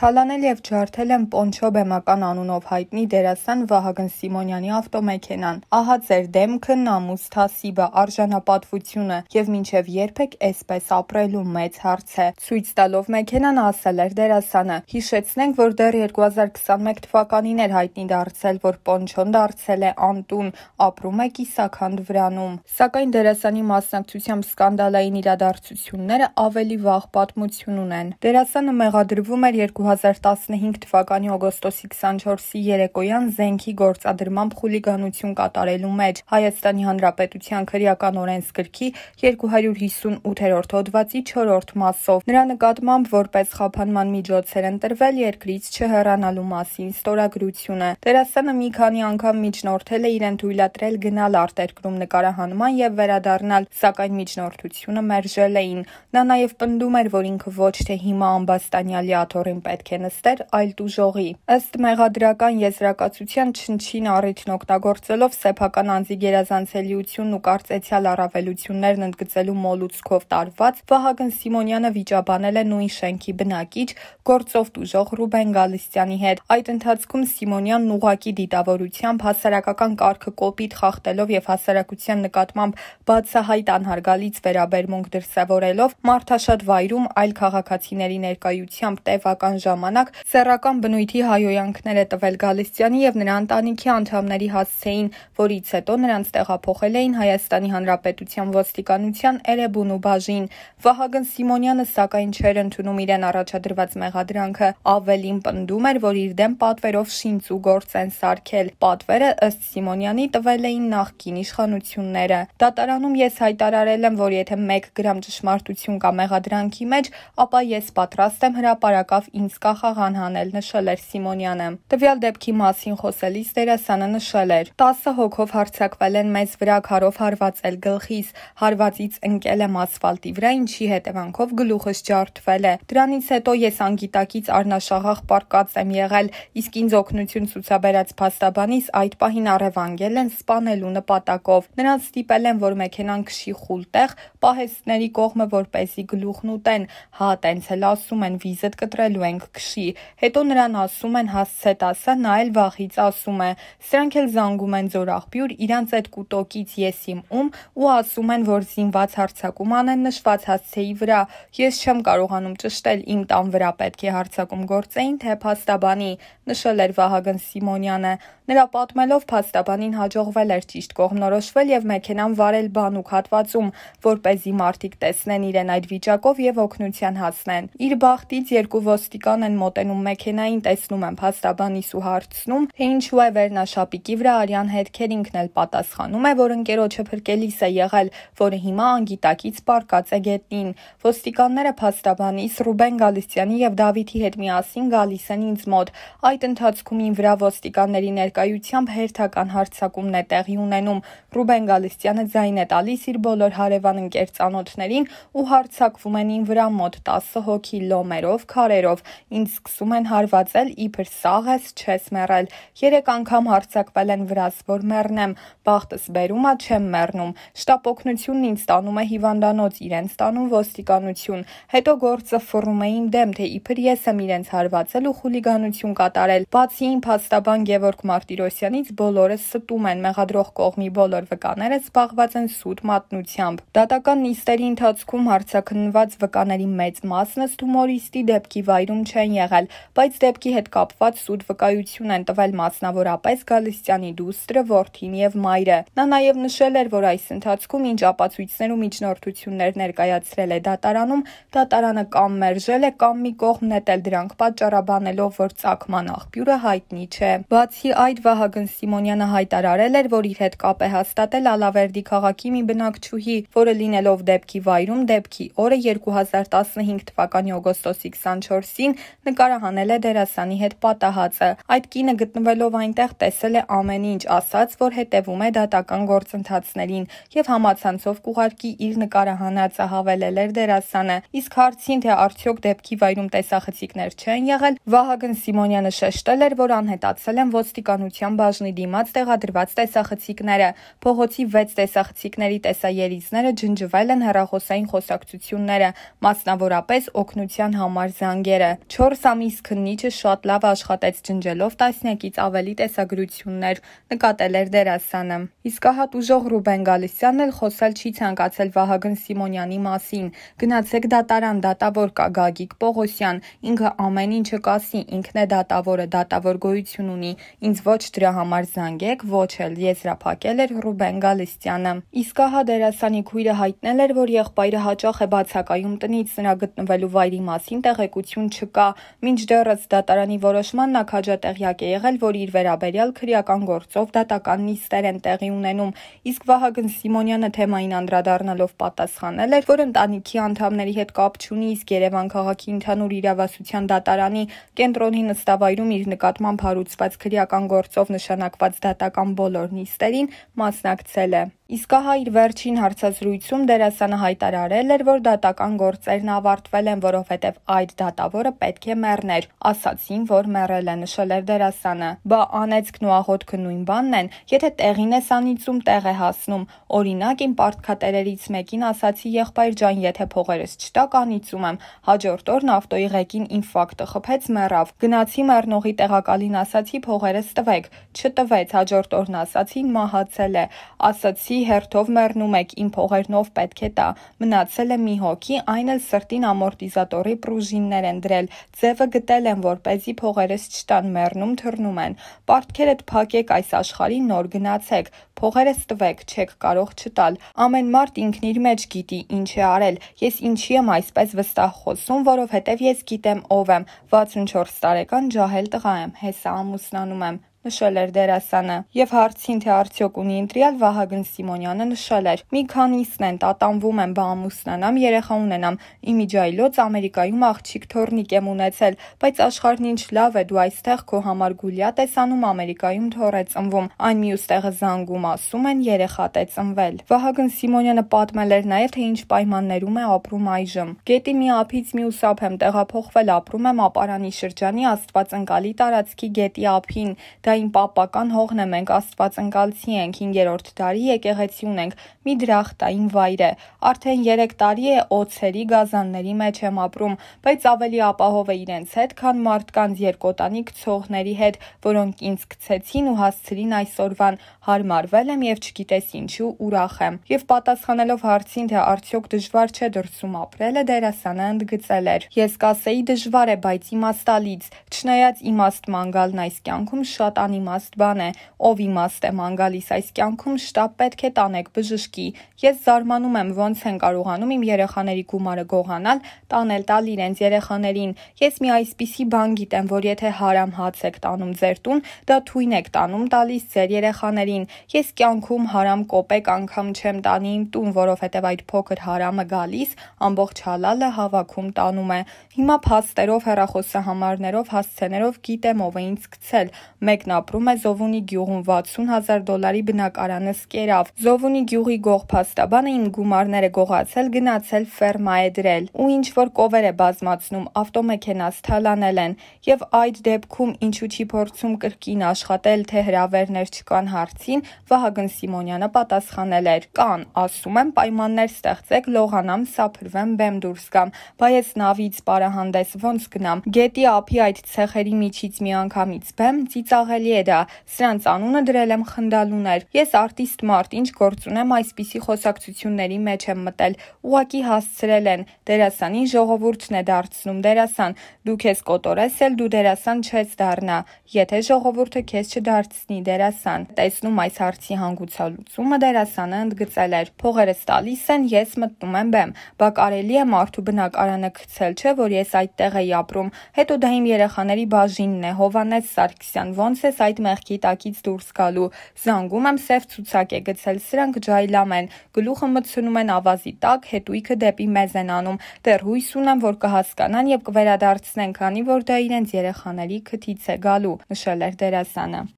Թալանել եւ ջարդել են Պոնչո բեմական անունով հայտնի դերասան Վահագն Սիմոնյանի ավտոմեքենան։ Ահա ձեր դեմքը, նամուս, թասիբը, արժանապատվությունը եւ մինչեւ երբեք այսպես ապրելու մեծ հարց է։ Ցույց տալով մեքենան ասել էր դերասանը. Հիշեցնենք, որ դեռ 2021 թվականին էր հայտնի դարձել, որ Պոնչոն դարձել է անտուն, ապրում է Կիսաքանդ վրանում։ Սակայն դերասանի մասնակցությամբ սկանդալային իրադարձությունները ավելի վաղ պատմություն ունեն։ Դերասանը մեղադրվում էր 2 2015 թվականի օգոստոսի 24-ի երեկոյան զենքի գործադրմամբ խուլիգանություն կատարելու մեջ Հայաստանի Հանրապետության քրեական օրենսգրքի 258-րդ հոդվածի 4-րդ մասով նրա նկատմամբ որպես խափանման միջոցեր ընտրվել երկրից չհեռանալու մասին ստորագրությունը։ Տերասանը մի քանի անգամ միջնորդել է իրեն թույլատրել գնալ արտերկրում նկարահանման եւ վերադառնալ, սակայն միջնորդությունը մերժել էին։ Նա նաեւ պնդում էր, որ ինքը ոչ թե հիմա ամբաստանյալի աթոռին պետք պետք է նստեր այլ դուժողի։ Ըստ մեղադրական եզրակացության չնչին առիթն օգտագործելով սեփական անձի գերազանցելիությունն ու կարծեցյալ առավելություններն ընդգծելու մոլուցքով տարված Վահագն Սիմոնյանը վիճաբանել է նույն շենքի բնակիչ գործով դուժող Ռուբեն Գալստյանի հետ։ Այդ ընթացքում Սիմոնյանն ուղակի դիտավորությամբ հասարակական կարգը կոպիտ խախտելով եւ հասարակության նկատմամբ բացահայտ անհարգալից վերաբերմունք դրսեւորելով մարդաշատ վայրում այլ քաղաքացիների ներկայությամբ տևական ժամանակ սեռական բնույթի հայոյանքներ է տվել Գալստյանի եւ նրա ընտանիքի անդամների հասցեին, որից հետո նրանց տեղափոխել էին Հայաստանի Հանրապետության ոստիկանության Էրեբունու բաժին։ Վահագն Սիմոնյանը սակայն չէր ընդունում իրեն առաջադրված մեղադրանքը, ավելին պնդում էր, որ իր դեմ պատվերով շինց ու գործ են սարքել։ Պատվերը ըստ Սիմոնյանի տվել էին նախկին իշխանությունները։ Դատարանում ես հայտարարել եմ, որ եթե 1 գրամ ճշմարտություն կա մեղադրանքի մեջ, ապա ես պատրաստ եմ հրաապարակավ ինձ կախաղան հանել, նշել էր Սիմոնյանը։ Տվյալ դեպքի մասին խոսելիս դերասանը նշել էր. 10 հոգով հարցակվել են մեզ վրա, քարով հարվածել գլխիս, հարվածից ընկել եմ ասֆալտի վրա, ինչի հետևանքով գլուխս ջարդվել է։ Դրանից հետո ես անգիտակից առնաշաղախ պարկած եմ եղել, իսկ ինձ օգնություն ցուցաբերած փաստաբանիս այդ պահին առևանգել են սպանելու նպատակով։ Նրանց ստիպել են, որ մեքենան քշի խուլ տեղ, պահեստների կողմը, որպեսի գլուխն ուտեն։ Հա, տենց էլ ասում են, վիզդ կտրելու ենք կքշի։ Հետո նրան ասում են հասցե տասա, նա էլ վախից ասում է։ Սրանք էլ զանգում են զորախբյուր, իրանց այդ կուտոկից ես իմ ում ու ասում են, որ զինված հարցակում անեն նշված հասցեի վրա։ Ես չեմ կարողանում ճշտել իմ տան վրա պետք է հարցակում գործեին թե փաստաբանի, նշել էր Վահագն Սիմոնյանը։ Նրա պատմելով փաստաբանին հաջողվել էր ճիշտ կողմնորոշվել եւ մեքենան վարել բանուկ հատվածում, որ เป զի մարդիկ տեսնեն իրեն այդ վիճակով եւ օգնության հասնեն։ Իր բախտից երկու ոստիկ կան են մոտենում մեքենային, տեսնում եմ փաստաբանիս ու հարցնում, թե ինչու է վերնաշապիկի վրա արյան հետքեր ինքն էլ պատասխանում է, որ ընկերոջը փրկելիս է եղել, որը հիմա անգիտակից պարկած է գետնին։ Ոստիկանները փաստաբանիս Ռուբեն Գալստյանի եւ Դավիթի հետ միասին գալիս են ինձ մոտ։ Այդ ընթացքում ին վրա ոստիկանների ներկայությամբ հերթական հարցակումն է տեղի ունենում։ Ռուբեն Գալստյանը ձայն է տալիս իր բոլոր հարևան ընկեր ծանոթներին ու հարցակվում են ին վրա մոտ 10 հոգի լոմերով, քարերով։ Ինձ սկսում են հարվածել, իբր սաղ ես, չես մեռել։ 3 անգամ հարցակվել են վրաս, որ մեռնեմ, բախտս բերում է, չեմ մեռնում։ Շտապ օկնությունն ինձ տանում է հիվանդանոց, իրենց տանում ոստիկանություն։ Հետո գործը ֆռում էին դեմ, թե իբր ես եմ իրենց հարվածել ու խուլիգանություն կատարել։ Բացի իմ փաստաբան Գևորգ Մարտիրոսյանից բոլորը ստում են մեղադրող կողմի բոլոր վկաները զբաղված են սուտ մատնությամբ։ Դատական նիստերի ընթացքում հարցակնված վկաների մեծ մասն ըստ հումորիստի դեպքի վայրում չեն եղել, բայց դեպքի հետ կապված սուտ վկայություն են տվել մասնավորապես Գալստյանի դուստրը, որդին եւ մայրը։ Նա նաեւ նշել էր, որ այս ընթացքում ինչ ապացույցներ ու միջնորդություններ ներկայացրել է դատարանում, դատարանը կամ մերժել է կամ մի կողմ նետել դրանք պատճառաբանելով, որ ցակման աղբյուրը հայտնի չէ։ Բացի այդ Վահագն Սիմոնյանը հայտարարել էր, որ իր հետ կապ է հաստատել Ալավերդի քաղաքի մի բնակչուհի, որը լինելով դեպքի վայրում դեպքի օրը 2015 թվականի օգոստոսի 24-ին նկարահանել է դերասանի հետ պատահածը։ Այդ կինը գտնվելով այնտեղ տեսել է ամեն ինչ, ասաց, որ հետևում է դատական գործընթացներին եւ համացանցով կուղարկի իր նկարահանածը հավելել էր դերասանը։ Իսկ հարցին թե արդյոք դեպքի վայրում տեսախցիկներ չեն եղել, Վահագն Սիմոնյանը շեշտել էր, որ անհետացել են ոստիկանության բաժնի դիմաց տեղադրված տեսախցիկները։ Փողոցի 6 տեսախցիկների տեսաերիցները ջնջվել են հեռախոսային խոսակցությունները, մասնավորապես օգնության համար զանգերը։ 4 ամիս քննիչը շատ լավ աշխատեց ջնջելով 10-ից ավելի տեսագրություններ, նկատել էր դերասանը։ Իսկ հատ ուժող Ռուբեն Գալիսյանն էլ խոսել չի ցանկացել Վահագն Սիմոնյանի մասին։ Գնացեք դատարան, դատավոր կա Գագիկ Պողոսյան, ինքը ամեն ինչը կասի, ինքն է դատավորը, դատավոր գոյություն ունի։ Ինձ ոչ դրա համար զանգեք, ոչ էլ եզրափակել էր Ռուբեն Գալստյանը։ Իսկ հա դերասանի քույրը հայտնել էր, որ եղբայրը հաճախ է բացակայում տնից, նրա գտնվելու վայրի մասին տեղեկություն չկա կա։ Մինչդեռս դատարանի որոշման նա քաջատեղյակ է եղել, որ իր վերաբերյալ քրեական գործով դատական նիստեր են տեղի ունենում, իսկ Վահագն Սիմոնյանը թեմային անդրադառնալով պատասխանել էր, որ ընտանիքի անդամների հետ կապ չունի, իսկ Երևան քաղաքի ընդհանուր իրավասության դատարանի կենտրոնի նստավայրում իր նկատմամբ հարուցված քրեական գործով նշանակված դատական բոլոր նիստերին մասնակցել է։ Իսկ ահա իր վերջին հարցազրույցում դերասանը հայտարարել էր, որ դատական գործերն ավարտվել են, որովհետև այդ դատավորը պետք է մեռներ։ Ասացին, որ մեռել է, նշել էր դերասանը։ Բա անեցքն ու աղոթքը նույն բանն են, եթե տեղին է սանիցում տեղ է հասնում։ Օրինակ, իմ պարտքատերերից մեկին ասացի եղբայր ջան, եթե փողերս չտակ անիծում եմ։ Հաջորդ օրն ավտոյի ղեկին ինֆարկտը խփեց, մեռավ։ Գնացի մեռնողի տեղակալին ասացի փողերս տվեք։ Չտվեց, հաջորդ օրն ասացին մահացել է։ Ասացի հոգի հերթով մեռնում եք, իմ փողերնով պետք է տա։ Մնացել է մի հոգի, այն էլ սրտին ամորտիզատորի պրուժիններ են դրել։ Ձևը գտել են, որ เป զի փողերս չտան մեռնում թռնում են։ Պարտքերդ փակեք այս աշխարհի նոր գնացեք։ Փողերս տվեք, չեք կարող չտալ։ Ամեն մարդ ինքն իր մեջ գիտի ինչ է արել։ Ես ինչի եմ այսպես վստահ խոսում, որովհետև ես գիտեմ ով եմ։ 64 տարեկան ջահել տղա եմ, հեսա ամուսնանում եմ նշել էր դերասանը։ Եվ հարցին թե արդյոք ունի ընտրյալ Վահագն Սիմոնյանը նշել էր. Մի քանիսն են տատանվում են, բա ամուս ստանամ, երեխա ունենամ։ Իմիջայլոց Ամերիկայում աղջիկ թորնիկ եմ ունեցել, բայց աշխարհն ինչ լավ է, դու այստեղ քո համար գուլյա տեսանում Ամերիկայում թորը ծնվում։ Այն մյուս տեղը զանգում ասում են երեխա տե ծնվել։ Վահագն Սիմոնյանը պատմել էր նաև թե ինչ պայմաններում է ապրում այժմ։ Գետի մի ափից մյուս ափ եմ տեղափոխվել, ապրում եմ ապարանի շրջանի Աստվածընկալի տարածքի գետի ափին։ Դա իմ պապական հողն է, մենք Աստվածընկալցի ենք, 5-րդ դարի եկեղեցի ունենք, մի դրախտային վայր է։ Արդեն 3 տարի է օձերի, գազանների մեջ եմ ապրում, բայց ավելի ապահով է իրենց հետ, քան մարդկանց երկոտանի գցողների հետ, որոնք ինձ գցեցին ու հասցրին այսօրվան։ Հարմարվել եմ եւ չգիտես ինչու ուրախ եմ։ Եվ պատասխանելով հարցին, թե արդյոք դժվար չէ դրսում ապրելը, դերասանը ընդգծել էր. Ես կասեի դժվար է, բայց իմաստալից, չնայած իմաստման գալն այս կյանքում շատ շատ անիմաստ բան է։ Ով իմաստ եմ անգալիս այս կյանքում, շտապ պետք է տանեք բժշկի։ Ես զարմանում եմ, ոնց են կարողանում իմ երեխաների գումարը գողանալ, տանել տալ իրենց երեխաներին։ Ես մի այսպիսի բան գիտեմ, որ եթե հարամ հաց եք տանում ձեր տուն, դա թույն եք տանում տալիս ձեր երեխաներին։ Ես կյանքում հարամ կոպեկ անգամ չեմ տանի իմ տուն, որովհետև այդ փոքր հարամը գալիս ամբողջ հալալը հավաքում տանում է։ Հիմա փաստերով, հեռախոսահամարներով, հասցեներով գիտեմ ով է ինձ գցել։ Մեկ ընտանիքն ապրում է Զովունի գյուղում 60 հազար դոլարի բնակարանը սկերավ։ Զովունի գյուղի գողփաստաբանը իմ գումարները գողացել, գնացել ֆերմա է դրել ու ինչ որ կովեր է բազմացնում, ավտոմեքենաս թալանել են եւ այդ դեպքում ինչու չի փորձում կրկին աշխատել, թե հրավերներ չկան հարցին, Վահագն Սիմոնյանը պատասխանել էր. կան, ասում եմ, պայմաններ ստեղծեք, լողանամ, սափրվեմ, բեմ դուրս գամ, բայց նավից պարահանդես ոնց գնամ։ Գետի ափի այդ ցեղերի միջից մի անգամից բեմ, ծիծաղ կարելի է դա։ Սրանց անունը դրել եմ խնդալուներ։ Ես արտիստ մարդ, ինչ գործ ունեմ այսպիսի խոսակցությունների մեջ եմ մտել։ Ուղակի հասցրել են։ Դերասանին ժողովուրդն է դարձնում դերասան։ Դու քեզ կոտորես, էլ դու դերասան չես դառնա, եթե ժողովուրդը քեզ չդարձնի դերասան։ Տեսնում այս հարցի հանգուցալուծումը դերասանը ընդգծել էր. Փողերս տալիս են, ես մտնում եմ բեմ։ Բա կարելի է մարդու բնակարանը գցել, չէ՞ որ ես այդտեղ էի ապրում։ Հետո դա իմ երեխաների բաժինն է։ Հովանես Սարգսյան ո՞նց է ես այդ մեղքի տակից դուրս գալու։ Զանգում եմ, սև ցուցակ է գցել, սրանք ջայլամ են։ Գլուխը մտցնում են ավազի տակ, հետույքը դեպի մեզ են անում։ Դեռ հույս ունեմ, որ կհասկանան եւ կվերադարձնեն, քանի որ դա իրենց երեխաների քթից է գալու, նշել էր դերասանը։